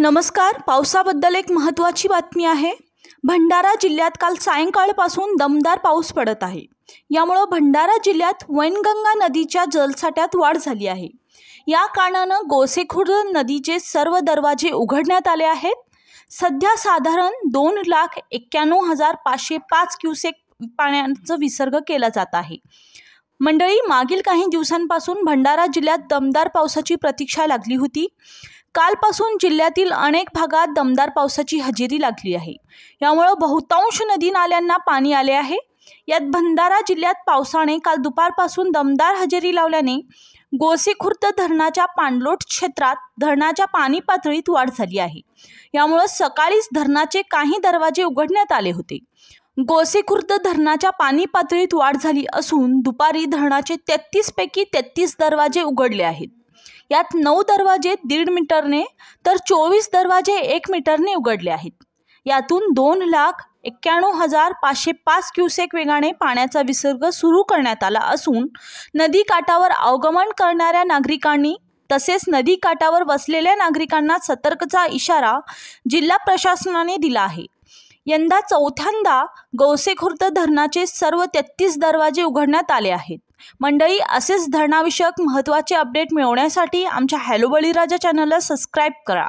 नमस्कार पावसाबद्दल एक महत्त्वाची बातमी आहे भंडारा जिल्ह्यात काल सायंकाळपासून दमदार पाऊस पडत आहे यामुळं भंडारा जिल्ह्यात वैनगंगा नदीच्या जलसाठ्यात वाढ झाली आहे या कारणानं गोसेखुर्द नदीचे सर्व दरवाजे उघडण्यात आले आहेत सध्या साधारण दोन लाख एक्क्याण्णव हजार पाचशे पाच क्युसेक पाण्याचा विसर्ग केला जात आहे मंडळी मागील काही दिवसांपासून भंडारा जिल्ह्यात दमदार पावसाची प्रतीक्षा लागली होती कालपासून जिल्ह्यातील अनेक भागात दमदार पावसाची हजेरी लागली आहे यामुळं बहुतांश नदी नाल्यांना पाणी आले आहे यात भंडारा जिल्ह्यात पावसाने काल दुपारपासून दमदार हजेरी लावल्याने गोसेखुर्द धरणाच्या पाणलोट क्षेत्रात धरणाच्या पाणी पातळीत वाढ झाली आहे यामुळं सकाळीच धरणाचे काही दरवाजे उघडण्यात आले होते गोसेखुर्द धरणाच्या पाणी पातळीत वाढ झाली असून दुपारी धरणाचे पैकी तेहतीस दरवाजे उघडले आहेत यात नऊ दरवाजे दीड मीटरने तर चोवीस दरवाजे एक मीटरने उघडले आहेत यातून दोन लाख एक्क्याण्णव हजार पाचशे पाच क्युसेक वेगाने पाण्याचा विसर्ग सुरू करण्यात आला असून नदी काठावर अवगमन करणाऱ्या नागरिकांनी तसेच नदी काठावर वसलेल्या नागरिकांना सतर्कचा इशारा जिल्हा प्रशासनाने दिला आहे यंदा चौथ्यांदा गौसेखुर्द धरणाचे सर्व तेहतीस दरवाजे उघडण्यात आले आहेत मंडळी असेच धरणाविषयक महत्त्वाचे अपडेट मिळवण्यासाठी आमच्या हॅलो बळीराजा चॅनलला सबस्क्राईब करा